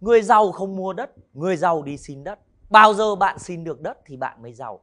Người giàu không mua đất, người giàu đi xin đất. Bao giờ bạn xin được đất thì bạn mới giàu.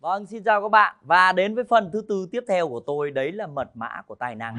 Vâng, xin chào các bạn và đến với phần thứ tư tiếp theo của tôi đấy là mật mã của tài năng.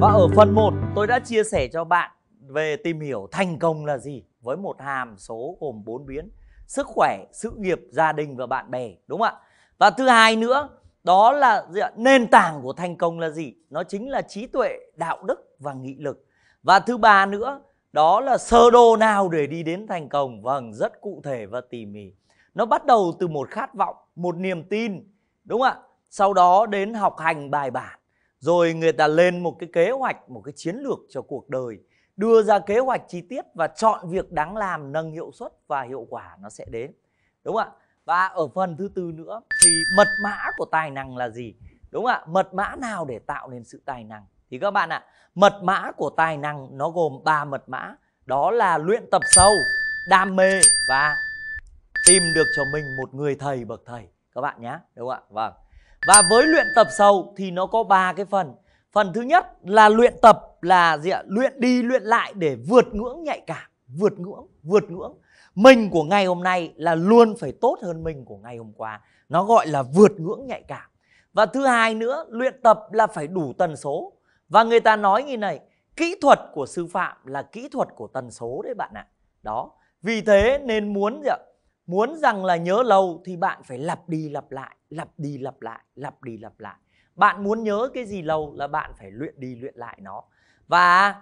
Và ở phần 1 tôi đã chia sẻ cho bạn về tìm hiểu thành công là gì với một hàm số gồm 4 biến sức khỏe, sự nghiệp, gia đình và bạn bè đúng không ạ? Và thứ hai nữa đó là nền tảng của thành công là gì? Nó chính là trí tuệ, đạo đức và nghị lực. Và thứ ba nữa đó là sơ đồ nào để đi đến thành công vâng rất cụ thể và tỉ mỉ nó bắt đầu từ một khát vọng một niềm tin đúng không ạ sau đó đến học hành bài bản rồi người ta lên một cái kế hoạch một cái chiến lược cho cuộc đời đưa ra kế hoạch chi tiết và chọn việc đáng làm nâng hiệu suất và hiệu quả nó sẽ đến đúng không ạ và ở phần thứ tư nữa thì mật mã của tài năng là gì đúng không ạ mật mã nào để tạo nên sự tài năng thì các bạn ạ mật mã của tài năng nó gồm ba mật mã đó là luyện tập sâu đam mê và tìm được cho mình một người thầy bậc thầy các bạn nhé đúng không ạ vâng và với luyện tập sâu thì nó có ba cái phần Phần thứ nhất là luyện tập là gì ạ? Luyện đi luyện lại để vượt ngưỡng nhạy cảm, vượt ngưỡng, vượt ngưỡng. Mình của ngày hôm nay là luôn phải tốt hơn mình của ngày hôm qua. Nó gọi là vượt ngưỡng nhạy cảm. Và thứ hai nữa, luyện tập là phải đủ tần số. Và người ta nói như này, kỹ thuật của sư phạm là kỹ thuật của tần số đấy bạn ạ. Đó. Vì thế nên muốn gì ạ? Muốn rằng là nhớ lâu thì bạn phải lặp đi lặp lại, lặp đi lặp lại, lặp đi lặp lại bạn muốn nhớ cái gì lâu là bạn phải luyện đi luyện lại nó và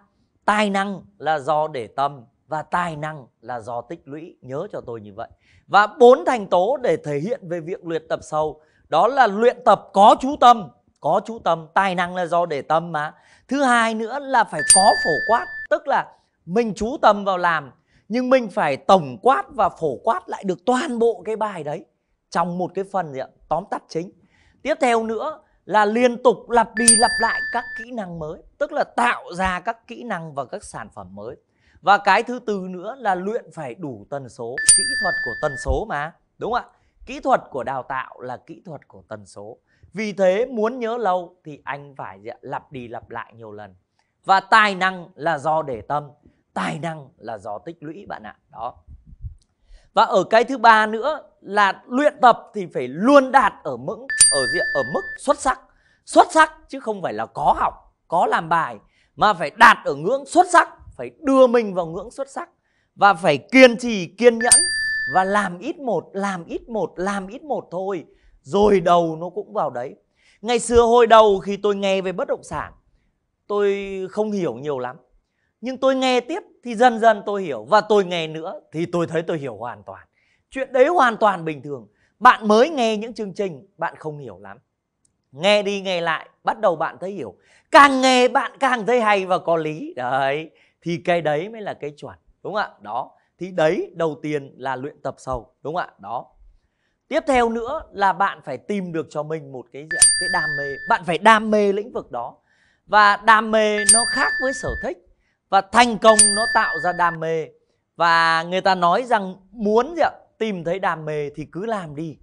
tài năng là do để tâm và tài năng là do tích lũy nhớ cho tôi như vậy và bốn thành tố để thể hiện về việc luyện tập sâu đó là luyện tập có chú tâm có chú tâm tài năng là do để tâm mà thứ hai nữa là phải có phổ quát tức là mình chú tâm vào làm nhưng mình phải tổng quát và phổ quát lại được toàn bộ cái bài đấy trong một cái phần gì ạ tóm tắt chính tiếp theo nữa là liên tục lặp đi lặp lại các kỹ năng mới tức là tạo ra các kỹ năng và các sản phẩm mới và cái thứ tư nữa là luyện phải đủ tần số kỹ thuật của tần số mà đúng không ạ kỹ thuật của đào tạo là kỹ thuật của tần số vì thế muốn nhớ lâu thì anh phải lặp đi lặp lại nhiều lần và tài năng là do để tâm tài năng là do tích lũy bạn ạ đó và ở cái thứ ba nữa là luyện tập thì phải luôn đạt ở mức ở diện ở mức xuất sắc xuất sắc chứ không phải là có học có làm bài mà phải đạt ở ngưỡng xuất sắc phải đưa mình vào ngưỡng xuất sắc và phải kiên trì kiên nhẫn và làm ít một làm ít một làm ít một thôi rồi đầu nó cũng vào đấy ngày xưa hồi đầu khi tôi nghe về bất động sản tôi không hiểu nhiều lắm nhưng tôi nghe tiếp thì dần dần tôi hiểu và tôi nghe nữa thì tôi thấy tôi hiểu hoàn toàn Chuyện đấy hoàn toàn bình thường. Bạn mới nghe những chương trình, bạn không hiểu lắm. Nghe đi nghe lại, bắt đầu bạn thấy hiểu. Càng nghe bạn càng thấy hay và có lý. Đấy, thì cái đấy mới là cái chuẩn. Đúng không ạ? Đó. Thì đấy đầu tiên là luyện tập sâu. Đúng không ạ? Đó. Tiếp theo nữa là bạn phải tìm được cho mình một cái gì? cái đam mê. Bạn phải đam mê lĩnh vực đó. Và đam mê nó khác với sở thích. Và thành công nó tạo ra đam mê. Và người ta nói rằng muốn gì ạ? tìm thấy đam mê thì cứ làm đi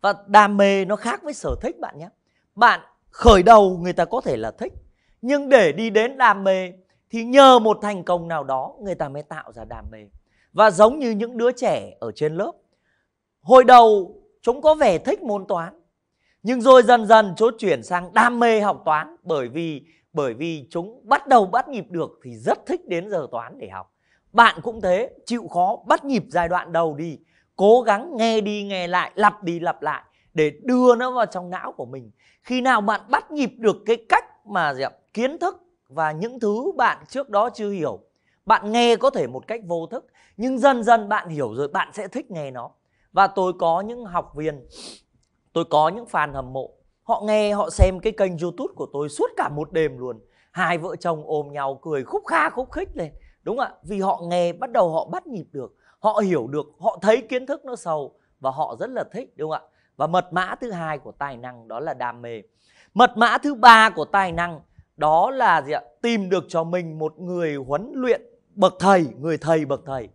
và đam mê nó khác với sở thích bạn nhé bạn khởi đầu người ta có thể là thích nhưng để đi đến đam mê thì nhờ một thành công nào đó người ta mới tạo ra đam mê và giống như những đứa trẻ ở trên lớp hồi đầu chúng có vẻ thích môn toán nhưng rồi dần dần chốt chuyển sang đam mê học toán bởi vì bởi vì chúng bắt đầu bắt nhịp được thì rất thích đến giờ toán để học bạn cũng thế chịu khó bắt nhịp giai đoạn đầu đi cố gắng nghe đi nghe lại lặp đi lặp lại để đưa nó vào trong não của mình khi nào bạn bắt nhịp được cái cách mà gì ạ? kiến thức và những thứ bạn trước đó chưa hiểu bạn nghe có thể một cách vô thức nhưng dần dần bạn hiểu rồi bạn sẽ thích nghe nó và tôi có những học viên tôi có những fan hâm mộ họ nghe họ xem cái kênh youtube của tôi suốt cả một đêm luôn hai vợ chồng ôm nhau cười khúc kha khúc khích lên đúng ạ vì họ nghe bắt đầu họ bắt nhịp được họ hiểu được họ thấy kiến thức nó sâu và họ rất là thích đúng không ạ và mật mã thứ hai của tài năng đó là đam mê mật mã thứ ba của tài năng đó là gì ạ tìm được cho mình một người huấn luyện bậc thầy người thầy bậc thầy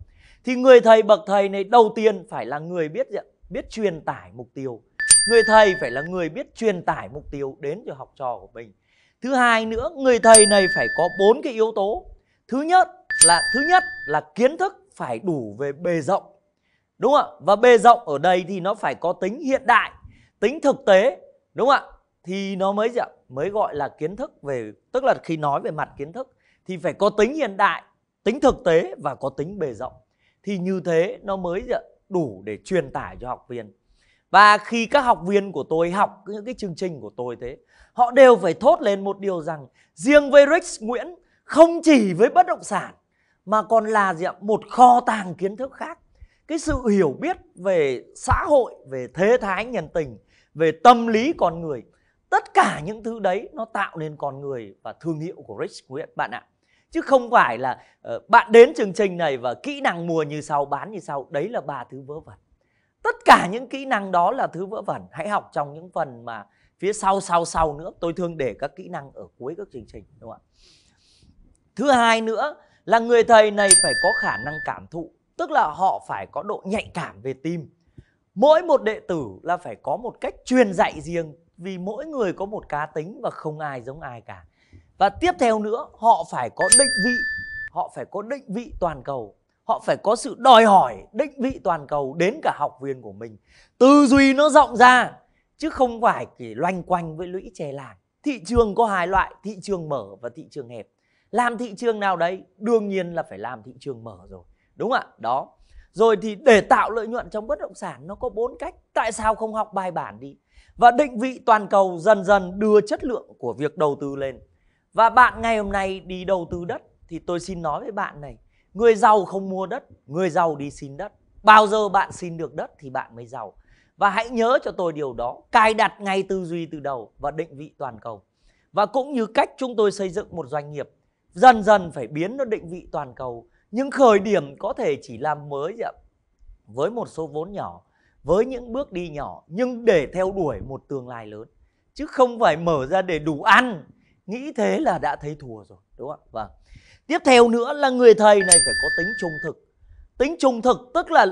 thì người thầy bậc thầy này đầu tiên phải là người biết gì ạ biết truyền tải mục tiêu người thầy phải là người biết truyền tải mục tiêu đến cho học trò của mình thứ hai nữa người thầy này phải có bốn cái yếu tố thứ nhất là thứ nhất là kiến thức phải đủ về bề rộng. Đúng không ạ? Và bề rộng ở đây thì nó phải có tính hiện đại, tính thực tế, đúng không ạ? Thì nó mới gì ạ? Mới gọi là kiến thức về tức là khi nói về mặt kiến thức thì phải có tính hiện đại, tính thực tế và có tính bề rộng. Thì như thế nó mới gì ạ? đủ để truyền tải cho học viên. Và khi các học viên của tôi học những cái chương trình của tôi thế, họ đều phải thốt lên một điều rằng riêng với Rex Nguyễn không chỉ với bất động sản mà còn là gì ạ? một kho tàng kiến thức khác cái sự hiểu biết về xã hội về thế thái nhân tình về tâm lý con người tất cả những thứ đấy nó tạo nên con người và thương hiệu của Rich Nguyễn bạn ạ chứ không phải là uh, bạn đến chương trình này và kỹ năng mua như sau bán như sau đấy là ba thứ vớ vẩn tất cả những kỹ năng đó là thứ vớ vẩn hãy học trong những phần mà phía sau sau sau nữa tôi thường để các kỹ năng ở cuối các chương trình đúng không ạ thứ hai nữa là người thầy này phải có khả năng cảm thụ tức là họ phải có độ nhạy cảm về tim mỗi một đệ tử là phải có một cách truyền dạy riêng vì mỗi người có một cá tính và không ai giống ai cả và tiếp theo nữa họ phải có định vị họ phải có định vị toàn cầu họ phải có sự đòi hỏi định vị toàn cầu đến cả học viên của mình tư duy nó rộng ra chứ không phải chỉ loanh quanh với lũy chè làng thị trường có hai loại thị trường mở và thị trường hẹp làm thị trường nào đấy đương nhiên là phải làm thị trường mở rồi đúng không ạ đó rồi thì để tạo lợi nhuận trong bất động sản nó có bốn cách tại sao không học bài bản đi và định vị toàn cầu dần dần đưa chất lượng của việc đầu tư lên và bạn ngày hôm nay đi đầu tư đất thì tôi xin nói với bạn này người giàu không mua đất người giàu đi xin đất bao giờ bạn xin được đất thì bạn mới giàu và hãy nhớ cho tôi điều đó cài đặt ngay tư duy từ đầu và định vị toàn cầu và cũng như cách chúng tôi xây dựng một doanh nghiệp dần dần phải biến nó định vị toàn cầu những khởi điểm có thể chỉ làm mới ạ với một số vốn nhỏ với những bước đi nhỏ nhưng để theo đuổi một tương lai lớn chứ không phải mở ra để đủ ăn nghĩ thế là đã thấy thua rồi đúng không ạ vâng tiếp theo nữa là người thầy này phải có tính trung thực tính trung thực tức là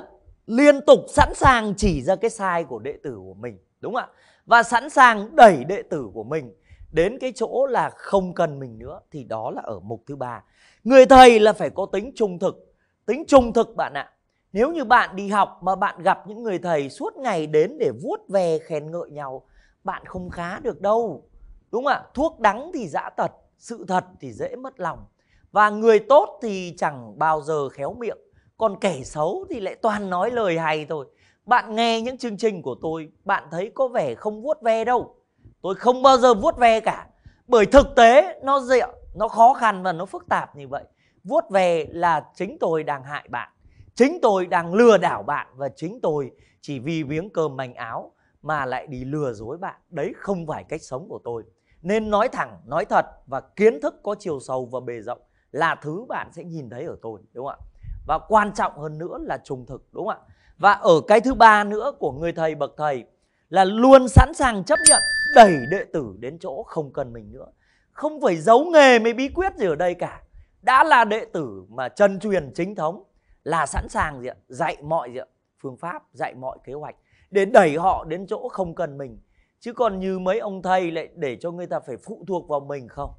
liên tục sẵn sàng chỉ ra cái sai của đệ tử của mình đúng không ạ và sẵn sàng đẩy đệ tử của mình đến cái chỗ là không cần mình nữa thì đó là ở mục thứ ba người thầy là phải có tính trung thực tính trung thực bạn ạ nếu như bạn đi học mà bạn gặp những người thầy suốt ngày đến để vuốt về khen ngợi nhau bạn không khá được đâu đúng không ạ thuốc đắng thì dã tật sự thật thì dễ mất lòng và người tốt thì chẳng bao giờ khéo miệng còn kẻ xấu thì lại toàn nói lời hay thôi bạn nghe những chương trình của tôi bạn thấy có vẻ không vuốt ve đâu tôi không bao giờ vuốt ve cả bởi thực tế nó dịa nó khó khăn và nó phức tạp như vậy vuốt ve là chính tôi đang hại bạn chính tôi đang lừa đảo bạn và chính tôi chỉ vì miếng cơm manh áo mà lại đi lừa dối bạn đấy không phải cách sống của tôi nên nói thẳng nói thật và kiến thức có chiều sâu và bề rộng là thứ bạn sẽ nhìn thấy ở tôi đúng không ạ và quan trọng hơn nữa là trung thực đúng không ạ và ở cái thứ ba nữa của người thầy bậc thầy là luôn sẵn sàng chấp nhận đẩy đệ tử đến chỗ không cần mình nữa không phải giấu nghề mới bí quyết gì ở đây cả đã là đệ tử mà chân truyền chính thống là sẵn sàng gì ạ dạy mọi gì ạ phương pháp dạy mọi kế hoạch để đẩy họ đến chỗ không cần mình chứ còn như mấy ông thầy lại để cho người ta phải phụ thuộc vào mình không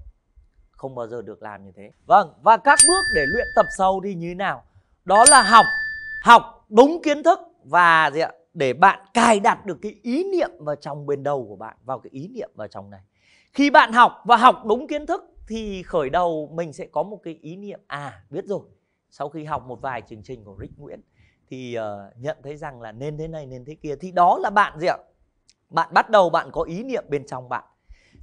không bao giờ được làm như thế vâng và các bước để luyện tập sâu thì như thế nào đó là học học đúng kiến thức và gì ạ để bạn cài đặt được cái ý niệm vào trong bên đầu của bạn vào cái ý niệm vào trong này khi bạn học và học đúng kiến thức thì khởi đầu mình sẽ có một cái ý niệm à biết rồi sau khi học một vài chương trình của Rick Nguyễn thì uh, nhận thấy rằng là nên thế này nên thế kia thì đó là bạn gì ạ bạn bắt đầu bạn có ý niệm bên trong bạn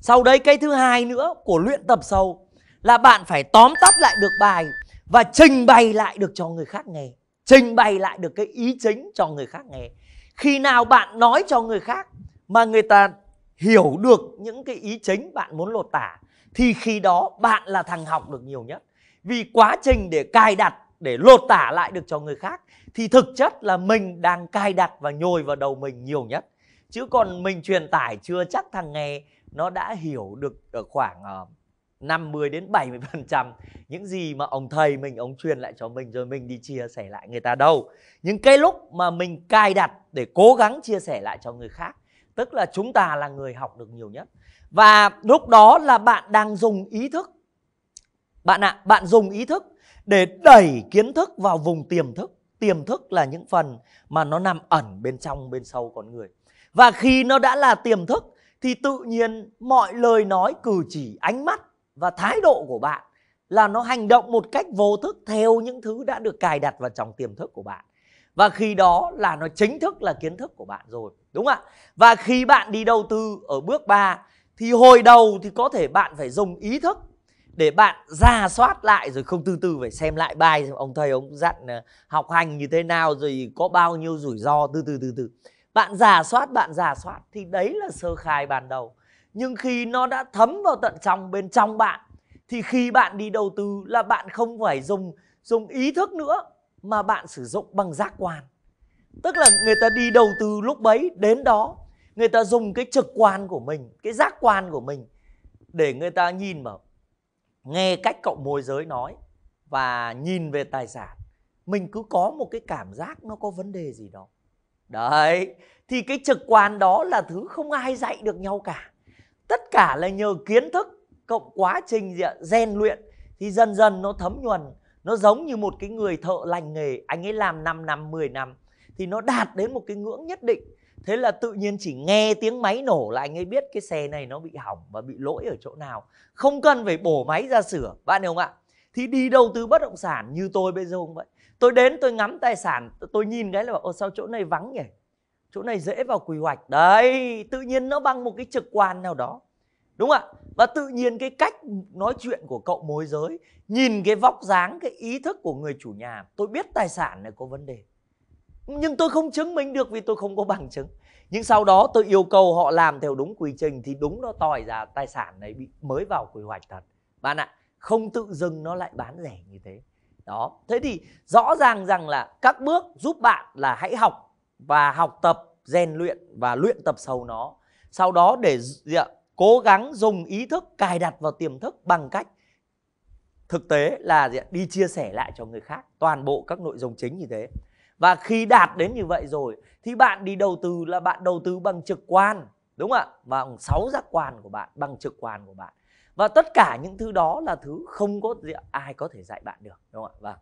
sau đấy cái thứ hai nữa của luyện tập sâu là bạn phải tóm tắt lại được bài và trình bày lại được cho người khác nghe trình bày lại được cái ý chính cho người khác nghe khi nào bạn nói cho người khác mà người ta hiểu được những cái ý chính bạn muốn lột tả thì khi đó bạn là thằng học được nhiều nhất vì quá trình để cài đặt để lột tả lại được cho người khác thì thực chất là mình đang cài đặt và nhồi vào đầu mình nhiều nhất chứ còn mình truyền tải chưa chắc thằng nghe nó đã hiểu được ở khoảng uh, 50 đến 70% những gì mà ông thầy mình ông truyền lại cho mình rồi mình đi chia sẻ lại người ta đâu. những cái lúc mà mình cài đặt để cố gắng chia sẻ lại cho người khác, tức là chúng ta là người học được nhiều nhất. Và lúc đó là bạn đang dùng ý thức. Bạn ạ, à, bạn dùng ý thức để đẩy kiến thức vào vùng tiềm thức. Tiềm thức là những phần mà nó nằm ẩn bên trong bên sâu con người. Và khi nó đã là tiềm thức thì tự nhiên mọi lời nói, cử chỉ, ánh mắt và thái độ của bạn là nó hành động một cách vô thức theo những thứ đã được cài đặt vào trong tiềm thức của bạn và khi đó là nó chính thức là kiến thức của bạn rồi đúng không ạ và khi bạn đi đầu tư ở bước 3 thì hồi đầu thì có thể bạn phải dùng ý thức để bạn ra soát lại rồi không từ từ phải xem lại bài ông thầy ông dặn ờ, học hành như thế nào rồi có bao nhiêu rủi ro từ từ từ từ bạn giả soát bạn giả soát thì đấy là sơ khai ban đầu nhưng khi nó đã thấm vào tận trong bên trong bạn thì khi bạn đi đầu tư là bạn không phải dùng dùng ý thức nữa mà bạn sử dụng bằng giác quan tức là người ta đi đầu tư lúc bấy đến đó người ta dùng cái trực quan của mình cái giác quan của mình để người ta nhìn vào nghe cách cậu môi giới nói và nhìn về tài sản mình cứ có một cái cảm giác nó có vấn đề gì đó đấy thì cái trực quan đó là thứ không ai dạy được nhau cả tất cả là nhờ kiến thức cộng quá trình gì ạ rèn luyện thì dần dần nó thấm nhuần nó giống như một cái người thợ lành nghề anh ấy làm 5 năm 10 năm thì nó đạt đến một cái ngưỡng nhất định thế là tự nhiên chỉ nghe tiếng máy nổ là anh ấy biết cái xe này nó bị hỏng và bị lỗi ở chỗ nào không cần phải bổ máy ra sửa bạn hiểu không ạ thì đi đầu tư bất động sản như tôi bây giờ không vậy tôi đến tôi ngắm tài sản tôi nhìn cái là bảo sao chỗ này vắng nhỉ chỗ này dễ vào quy hoạch đấy tự nhiên nó bằng một cái trực quan nào đó đúng ạ và tự nhiên cái cách nói chuyện của cậu môi giới nhìn cái vóc dáng cái ý thức của người chủ nhà tôi biết tài sản này có vấn đề nhưng tôi không chứng minh được vì tôi không có bằng chứng nhưng sau đó tôi yêu cầu họ làm theo đúng quy trình thì đúng nó tỏi ra tài sản này bị mới vào quy hoạch thật bạn ạ không tự dưng nó lại bán rẻ như thế đó thế thì rõ ràng rằng là các bước giúp bạn là hãy học và học tập rèn luyện và luyện tập sâu nó sau đó để gì ạ? cố gắng dùng ý thức cài đặt vào tiềm thức bằng cách thực tế là gì ạ? đi chia sẻ lại cho người khác toàn bộ các nội dung chính như thế và khi đạt đến như vậy rồi thì bạn đi đầu tư là bạn đầu tư bằng trực quan đúng không ạ bằng sáu giác quan của bạn bằng trực quan của bạn và tất cả những thứ đó là thứ không có gì ạ? ai có thể dạy bạn được đúng không ạ vâng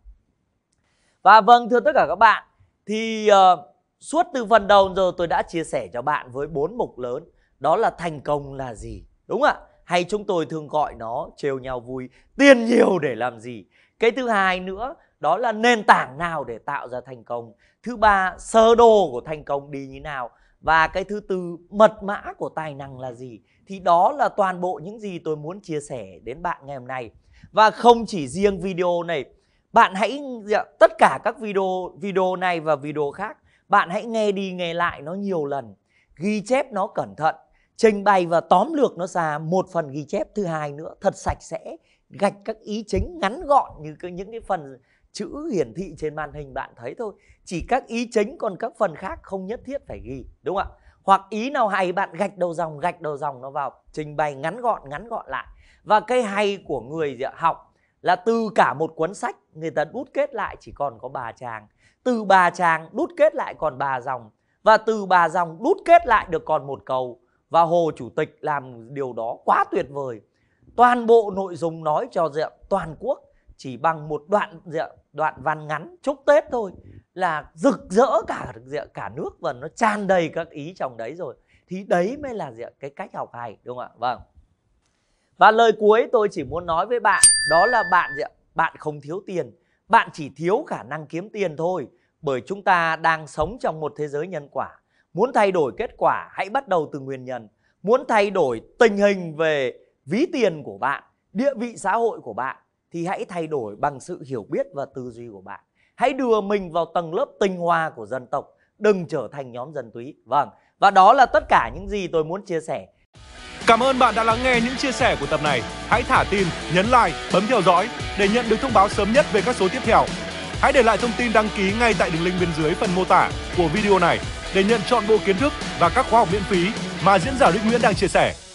và vâng thưa tất cả các bạn thì uh, Suốt từ phần đầu giờ tôi đã chia sẻ cho bạn với bốn mục lớn. Đó là thành công là gì? Đúng ạ? Hay chúng tôi thường gọi nó trêu nhau vui, tiền nhiều để làm gì? Cái thứ hai nữa, đó là nền tảng nào để tạo ra thành công. Thứ ba, sơ đồ của thành công đi như nào. Và cái thứ tư, mật mã của tài năng là gì? Thì đó là toàn bộ những gì tôi muốn chia sẻ đến bạn ngày hôm nay. Và không chỉ riêng video này, bạn hãy dạ, tất cả các video video này và video khác bạn hãy nghe đi nghe lại nó nhiều lần, ghi chép nó cẩn thận, trình bày và tóm lược nó ra một phần ghi chép thứ hai nữa thật sạch sẽ, gạch các ý chính ngắn gọn như những cái phần chữ hiển thị trên màn hình bạn thấy thôi. Chỉ các ý chính còn các phần khác không nhất thiết phải ghi, đúng không ạ? Hoặc ý nào hay bạn gạch đầu dòng, gạch đầu dòng nó vào, trình bày ngắn gọn, ngắn gọn lại. Và cái hay của người học là từ cả một cuốn sách người ta đút kết lại chỉ còn có bà chàng từ bà chàng đút kết lại còn bà Dòng và từ bà Dòng đút kết lại được còn một cầu và Hồ Chủ tịch làm điều đó quá tuyệt vời. Toàn bộ nội dung nói cho diện toàn quốc chỉ bằng một đoạn diện đoạn văn ngắn chúc Tết thôi là rực rỡ cả diện cả nước và nó tràn đầy các ý trong đấy rồi. Thì đấy mới là diện cái cách học hay đúng không ạ? Vâng. Và lời cuối tôi chỉ muốn nói với bạn đó là bạn gì Bạn không thiếu tiền, bạn chỉ thiếu khả năng kiếm tiền thôi bởi chúng ta đang sống trong một thế giới nhân quả. Muốn thay đổi kết quả hãy bắt đầu từ nguyên nhân. Muốn thay đổi tình hình về ví tiền của bạn, địa vị xã hội của bạn thì hãy thay đổi bằng sự hiểu biết và tư duy của bạn. Hãy đưa mình vào tầng lớp tinh hoa của dân tộc, đừng trở thành nhóm dân túy. Vâng, và đó là tất cả những gì tôi muốn chia sẻ. Cảm ơn bạn đã lắng nghe những chia sẻ của tập này. Hãy thả tin nhấn like, bấm theo dõi để nhận được thông báo sớm nhất về các số tiếp theo. Hãy để lại thông tin đăng ký ngay tại đường link bên dưới phần mô tả của video này để nhận chọn bộ kiến thức và các khóa học miễn phí mà diễn giả Đức Nguyễn đang chia sẻ.